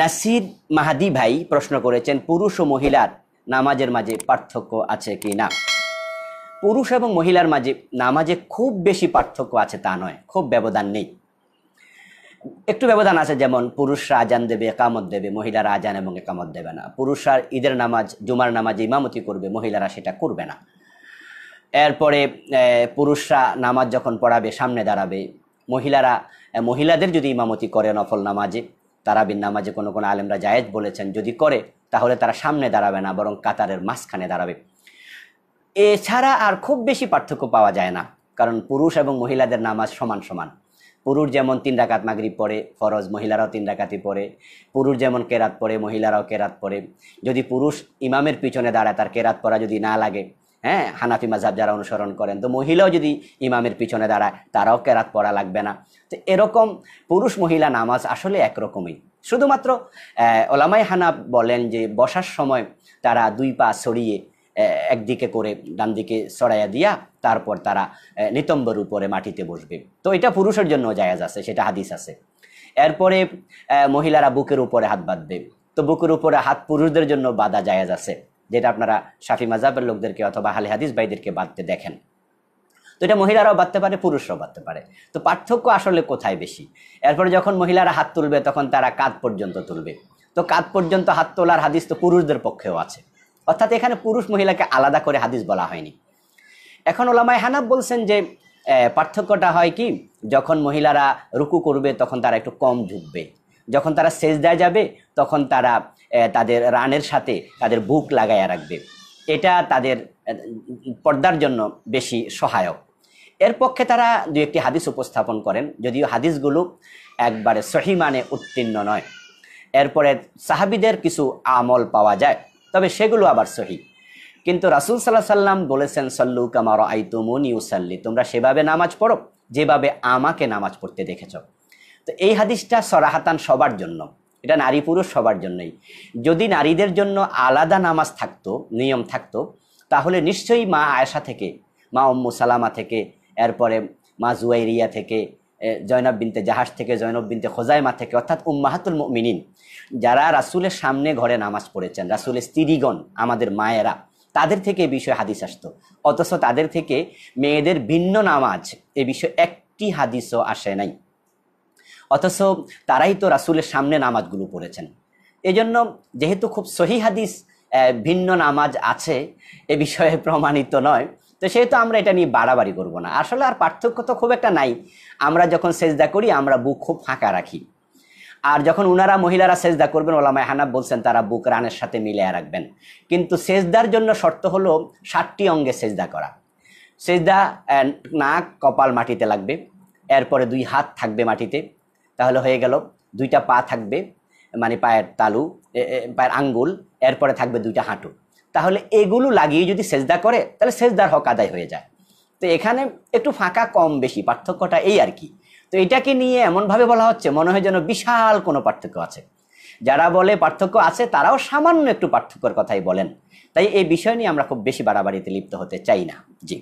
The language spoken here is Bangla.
নাসির মাহাদি ভাই প্রশ্ন করেছেন পুরুষ ও মহিলার নামাজের মাঝে পার্থক্য আছে কি না পুরুষ এবং মহিলার মাঝে নামাজে খুব বেশি পার্থক্য আছে তা নয় খুব ব্যবধান নেই একটু ব্যবধান আছে যেমন পুরুষরা আজান দেবে একামত দেবে মহিলারা আজান এবং একামত দেবে না পুরুষরা ঈদের নামাজ জুমার নামাজে ইমামতি করবে মহিলারা সেটা করবে না এরপরে পুরুষরা নামাজ যখন পড়াবে সামনে দাঁড়াবে মহিলারা মহিলাদের যদি ইমামতি করে নফল নামাজে তারাবির নামাজে কোনো কোনো আলেমরা জায়েজ বলেছেন যদি করে তাহলে তারা সামনে দাঁড়াবে না বরং কাতারের মাঝখানে দাঁড়াবে এছাড়া আর খুব বেশি পার্থক্য পাওয়া যায় না কারণ পুরুষ এবং মহিলাদের নামাজ সমান সমান পুরুষ যেমন তিন ডাকাত মাগরিব পড়ে ফরজ মহিলারাও তিন ডাকাতি পড়ে পুরুষ যেমন কেরাত পড়ে মহিলারাও কেরাত পড়ে যদি পুরুষ ইমামের পিছনে দাঁড়ায় তার কেরাত পড়া যদি না লাগে হ্যাঁ হানাফি মাঝাব যারা অনুসরণ করেন তো মহিলাও যদি ইমামের পিছনে দাঁড়ায় তারাও কেরাত পড়া লাগবে না তো এরকম পুরুষ মহিলা নামাজ আসলে একরকমই শুধুমাত্র ওলামাই হানাফ বলেন যে বসার সময় তারা দুই পা সরিয়ে একদিকে করে ডান দিকে সরাইয়া দিয়া তারপর তারা নিতম্বর উপরে মাটিতে বসবে তো এটা পুরুষের জন্য জায়াজ আছে সেটা হাদিস আছে এরপরে মহিলারা বুকের উপরে হাত বাঁধবে তো বুকের উপরে হাত পুরুষদের জন্য বাঁধা জায়াজ আছে যেটা আপনারা সাফি মাজাবের লোকদেরকে অথবা হালে হাদিস ভাইদেরকে বাঁধতে দেখেন তো এটা মহিলারাও বাঁধতে পারে পুরুষরাও বাঁধতে পারে তো পার্থক্য আসলে কোথায় বেশি এরপরে যখন মহিলারা হাত তুলবে তখন তারা কাঁধ পর্যন্ত তুলবে তো কাঁধ পর্যন্ত হাত তোলার হাদিস তো পুরুষদের পক্ষেও আছে অর্থাৎ এখানে পুরুষ মহিলাকে আলাদা করে হাদিস বলা হয়নি এখন ওলামায় হানাব বলছেন যে পার্থক্যটা হয় কি যখন মহিলারা রুকু করবে তখন তারা একটু কম ঝুঁকবে যখন তারা সেচ সেজদায় যাবে তখন তারা তাদের রানের সাথে তাদের বুক লাগাইয়া রাখবে এটা তাদের পর্দার জন্য বেশি সহায়ক এর পক্ষে তারা দু একটি হাদিস উপস্থাপন করেন যদিও হাদিসগুলো একবারে সহি মানে উত্তীর্ণ নয় এরপরে সাহাবিদের কিছু আমল পাওয়া যায় তবে সেগুলো আবার সহি কিন্তু রাসুল সাল্লাহ সাল্লাম বলেছেন সল্লু কামার আইতুমনি ইউসাল্লি তোমরা সেভাবে নামাজ পড়ো যেভাবে আমাকে নামাজ পড়তে দেখেছ তো এই হাদিসটা সরাহাতান সবার জন্য এটা নারী পুরুষ সবার জন্যই যদি নারীদের জন্য আলাদা নামাজ থাকতো নিয়ম থাকতো তাহলে নিশ্চয়ই মা আয়সা থেকে মা অম্মু সালামা থেকে এরপরে মা জুয়াইরিয়া থেকে জয়নব বিনতে জাহাজ থেকে জয়নব বিনতে খোজাইমা থেকে অর্থাৎ উম্মাহাতুল মিনিন যারা রাসুলের সামনে ঘরে নামাজ পড়েছেন রাসুলের স্ত্রীগণ আমাদের মায়েরা তাদের থেকে এই বিষয়ে হাদিস আসতো অথচ তাদের থেকে মেয়েদের ভিন্ন নামাজ এ বিষয়ে একটি হাদিসও আসে নাই অথচ তারাই তো রাসুলের সামনে নামাজগুলো পড়েছেন এজন্য যেহেতু খুব সহি হাদিস ভিন্ন নামাজ আছে এ বিষয়ে প্রমাণিত নয় তো সেহেতু আমরা এটা নিয়ে বাড়াবাড়ি করব না আসলে আর পার্থক্য তো খুব একটা নাই আমরা যখন সেজদা করি আমরা বুক খুব ফাঁকা রাখি আর যখন উনারা মহিলারা সেজদা করবেন ওলামায় হানাব বলছেন তারা বুক রানের সাথে মিলে রাখবেন কিন্তু সেজদার জন্য শর্ত হলো ষাটটি অঙ্গে সেজদা করা সেজদা নাক কপাল মাটিতে লাগবে এরপরে দুই হাত থাকবে মাটিতে তাহলে হয়ে গেল দুইটা পা থাকবে মানে পায়ের তালু পায়ের আঙ্গুল এরপরে থাকবে দুইটা হাঁটু তাহলে এগুলো লাগিয়ে যদি সেজদা করে তাহলে সেজদার হক আদায় হয়ে যায় তো এখানে একটু ফাঁকা কম বেশি পার্থক্যটা এই আর কি তো এটাকে নিয়ে এমনভাবে বলা হচ্ছে মনে হয় যেন বিশাল কোনো পার্থক্য আছে যারা বলে পার্থক্য আছে তারাও সামান্য একটু পার্থক্যর কথাই বলেন তাই এই বিষয় নিয়ে আমরা খুব বেশি বাড়াবাড়িতে লিপ্ত হতে চাই না জি